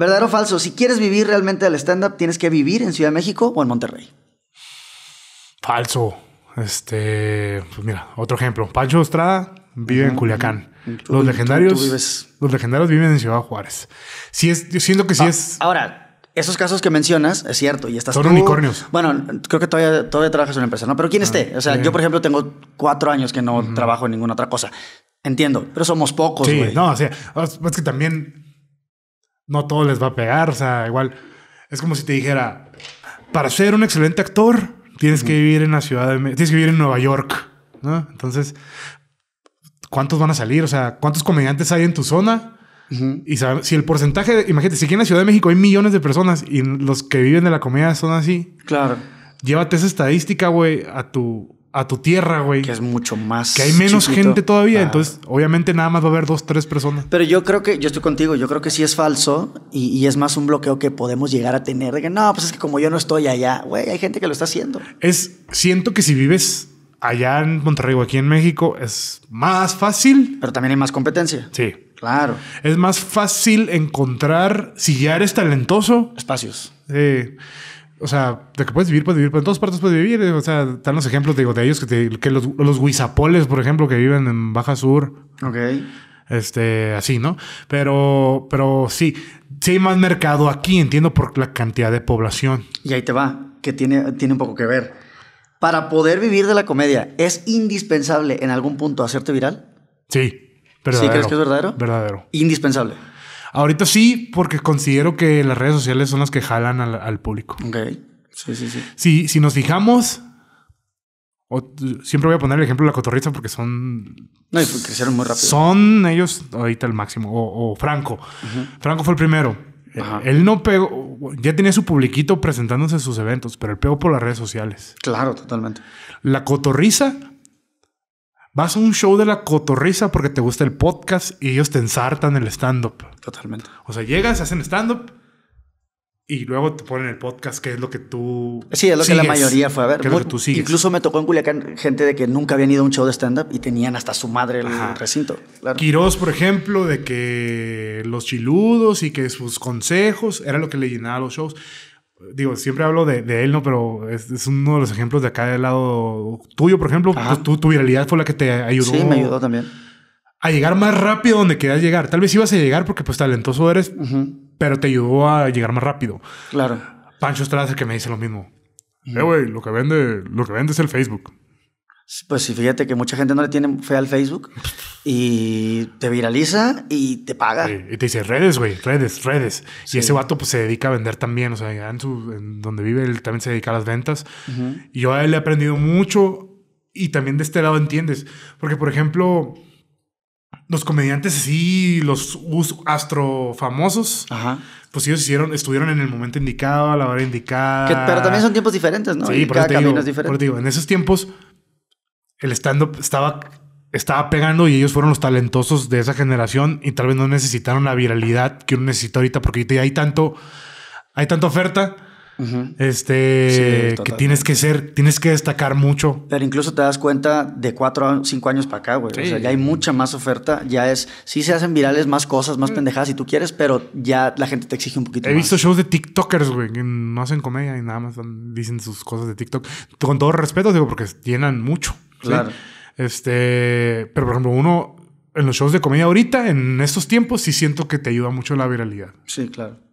¿Verdadero o falso? Si quieres vivir realmente al stand-up, tienes que vivir en Ciudad de México o en Monterrey. Falso. Este, pues mira, otro ejemplo. Pancho Estrada vive en Culiacán. Los legendarios. Los legendarios viven en Ciudad Juárez. Si es, yo siento que sí ah, es. Ahora, esos casos que mencionas, es cierto, y estás Son unicornios. Bueno, creo que todavía, todavía trabajas en una empresa, ¿no? Pero ¿quién ah, esté? O sea, yo, por ejemplo, tengo cuatro años que no trabajo en ninguna otra cosa. Entiendo, pero somos pocos, Sí, no, o sea, es que también no todo les va a pegar. O sea, igual es como si te dijera, para ser un excelente actor, tienes que vivir en la ciudad de tienes que vivir en Nueva York, ¿no? Entonces, ¿cuántos van a salir? O sea, ¿cuántos comediantes hay en tu zona? Y si el porcentaje, imagínate, si aquí en la Ciudad de México hay millones de personas y los que viven de la comedia son así. Claro. Llévate esa estadística, güey, a tu a tu tierra, güey. Que es mucho más. Que hay menos gente todavía. Entonces, obviamente, nada más va a haber dos, tres personas. Pero yo creo que, yo estoy contigo, yo creo que sí es falso y, es más un bloqueo que podemos llegar a tener. De que no, pues es que como yo no estoy allá, güey, hay gente que lo está haciendo. Es, siento que si vives allá en Monterrey o aquí en México, es más fácil. Pero también hay más competencia. Sí. Claro. Es más fácil encontrar, si ya eres talentoso, espacios. Sí. O sea, de que puedes vivir, puedes vivir, en todas partes puedes vivir. Eh, o sea, están los ejemplos, digo, de ellos que, los, guizapoles, por ejemplo, que viven en Baja Sur. Ok. Este, así, ¿no? Pero, pero sí, sí hay más mercado aquí, entiendo por la cantidad de población. Y ahí te va, que tiene, tiene un poco que ver. Para poder vivir de la comedia, ¿es indispensable en algún punto hacerte viral? Sí. ¿Sí crees que es verdadero? Verdadero. Indispensable. Ahorita sí, porque considero que las redes sociales son las que jalan al, público. Ok. Sí, sí, sí. Si, si nos fijamos, siempre voy a poner el ejemplo de la cotorriza porque son. No, crecieron muy rápido. Son ellos ahorita el máximo. O, Franco. Franco fue el primero. Eh, él no pegó, ya tenía su publiquito presentándose en sus eventos, pero él pegó por las redes sociales. Claro, totalmente. La cotorriza vas a un show de la cotorriza porque te gusta el podcast y ellos te ensartan el stand-up. Totalmente. O sea, llegas, hacen stand-up y luego te ponen el podcast, que es lo que tú. Sí, es lo que la mayoría fue a ver. Incluso me tocó en Culiacán gente de que nunca habían ido a un show de stand-up y tenían hasta su madre el recinto. Claro. Quirós, por ejemplo, de que los chiludos y que sus consejos era lo que le llenaba los shows digo, siempre hablo de, él, ¿no? Pero es, uno de los ejemplos de acá del lado tuyo, por ejemplo. Pues, tú tu, viralidad fue la que te ayudó. Sí, me ayudó también. A llegar más rápido donde querías llegar. Tal vez ibas a llegar porque pues talentoso eres, pero te ayudó a llegar más rápido. Claro. Pancho Estrada que me dice lo mismo. Eh, güey, lo que vende, lo que vende es el Facebook. Pues sí, fíjate que mucha gente no le tiene fe al Facebook y te viraliza y te paga. y te dice redes, güey, redes, redes. Y ese vato pues se dedica a vender también, o sea, en, su, donde vive él también se dedica a las ventas. Y yo a él le he aprendido mucho y también de este lado entiendes, porque por ejemplo, los comediantes así, los astrofamosos, pues ellos hicieron, estuvieron en el momento indicado, a la hora indicada. pero también son tiempos diferentes, ¿no? Sí, y por, cada por digo, en esos tiempos el stand-up estaba, estaba pegando y ellos fueron los talentosos de esa generación y tal vez no necesitaron la viralidad que uno necesita ahorita porque ahorita hay tanto, hay tanta oferta. Este que tienes que ser, tienes que destacar mucho. Pero incluso te das cuenta de cuatro o cinco años para acá, güey. O sea, ya hay mucha más oferta. Ya es, sí se hacen virales más cosas, más mm. pendejadas si tú quieres, pero ya la gente te exige un poquito He visto shows de TikTokers, güey, que no hacen comedia y nada más dicen sus cosas de TikTok. Con todo respeto, digo, porque llenan mucho. Claro. Este, pero por ejemplo, uno en los shows de comedia ahorita, en estos tiempos, sí siento que te ayuda mucho la viralidad. Sí, claro.